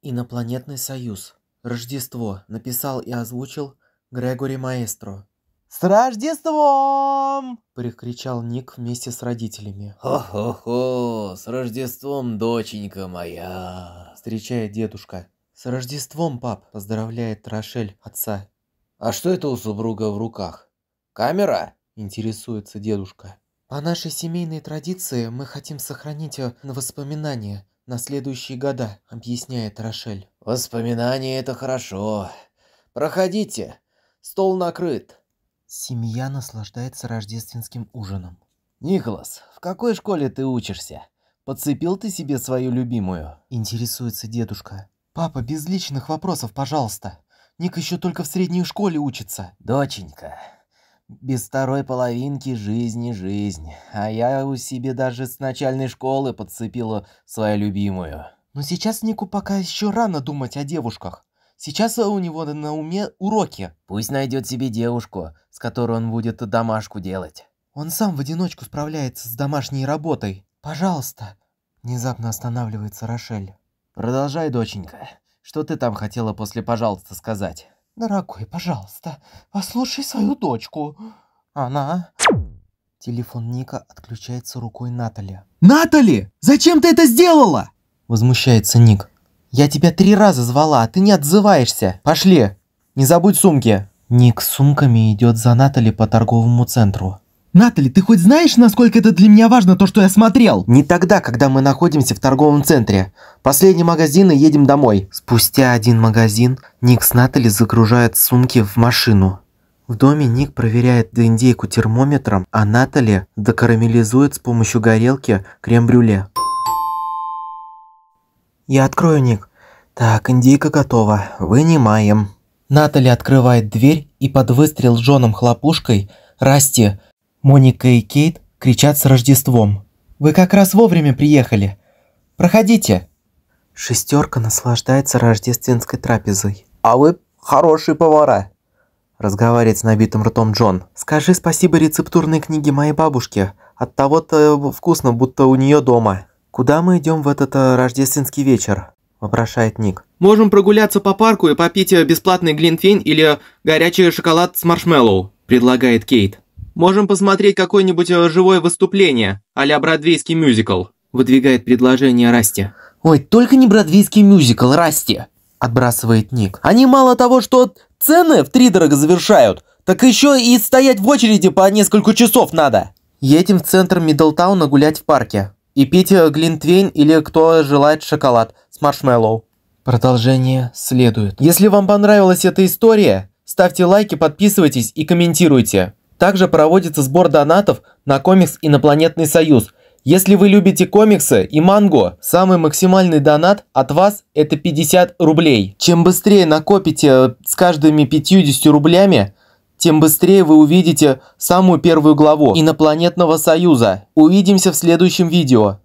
Инопланетный союз. Рождество. Написал и озвучил Грегори Маэстро. «С Рождеством!» – прикричал Ник вместе с родителями. «Хо-хо-хо! С Рождеством, доченька моя!» – встречает дедушка. «С Рождеством, пап!» – поздравляет Рошель отца. «А что это у супруга в руках? Камера?» – интересуется дедушка. «По нашей семейной традиции мы хотим сохранить э, на воспоминания на следующие года», — объясняет Рошель. «Воспоминания — это хорошо. Проходите, стол накрыт». Семья наслаждается рождественским ужином. «Николас, в какой школе ты учишься? Подцепил ты себе свою любимую?» — интересуется дедушка. «Папа, без личных вопросов, пожалуйста. Ник еще только в средней школе учится». «Доченька, без второй половинки жизни жизнь. А я у себе даже с начальной школы подцепила свою любимую. Но сейчас Нику пока еще рано думать о девушках. Сейчас у него на уме уроки. Пусть найдет себе девушку, с которой он будет домашку делать. Он сам в одиночку справляется с домашней работой. Пожалуйста. Внезапно останавливается Рошель. Продолжай, доченька. Что ты там хотела после «пожалуйста» сказать? Дорогой, пожалуйста, послушай свою дочку. Она... Телефон Ника отключается рукой Натали. Натали, зачем ты это сделала? Возмущается Ник. Я тебя три раза звала, а ты не отзываешься. Пошли, не забудь сумки. Ник с сумками идет за Натали по торговому центру. Натали, ты хоть знаешь, насколько это для меня важно, то, что я смотрел? Не тогда, когда мы находимся в торговом центре. Последний магазин и едем домой. Спустя один магазин, Ник с Натали загружают сумки в машину. В доме Ник проверяет индейку термометром, а Натали докарамелизует с помощью горелки крем-брюле. Я открою, Ник. Так, индейка готова. Вынимаем. Натали открывает дверь и под выстрел Джоном хлопушкой Расти – Моника и Кейт кричат с Рождеством. «Вы как раз вовремя приехали. Проходите!» Шестерка наслаждается рождественской трапезой. «А вы хорошие повара!» Разговаривает с набитым ртом Джон. «Скажи спасибо рецептурной книге моей бабушки. От того-то вкусно, будто у нее дома». «Куда мы идем в этот э, рождественский вечер?» Вопрошает Ник. «Можем прогуляться по парку и попить э, бесплатный глинтвейн или э, горячий шоколад с маршмеллоу», предлагает Кейт. Можем посмотреть какое-нибудь э, живое выступление, а-ля бродвейский мюзикл», – выдвигает предложение Расти. «Ой, только не бродвейский мюзикл, Расти!» – отбрасывает Ник. «Они мало того, что цены в три дорого завершают, так еще и стоять в очереди по несколько часов надо!» Едем в центр Миддлтауна гулять в парке. И пить э, глинтвейн или кто желает шоколад с маршмеллоу. Продолжение следует. Если вам понравилась эта история, ставьте лайки, подписывайтесь и комментируйте. Также проводится сбор донатов на комикс «Инопланетный союз». Если вы любите комиксы и манго, самый максимальный донат от вас это 50 рублей. Чем быстрее накопите с каждыми 50 рублями, тем быстрее вы увидите самую первую главу «Инопланетного союза». Увидимся в следующем видео.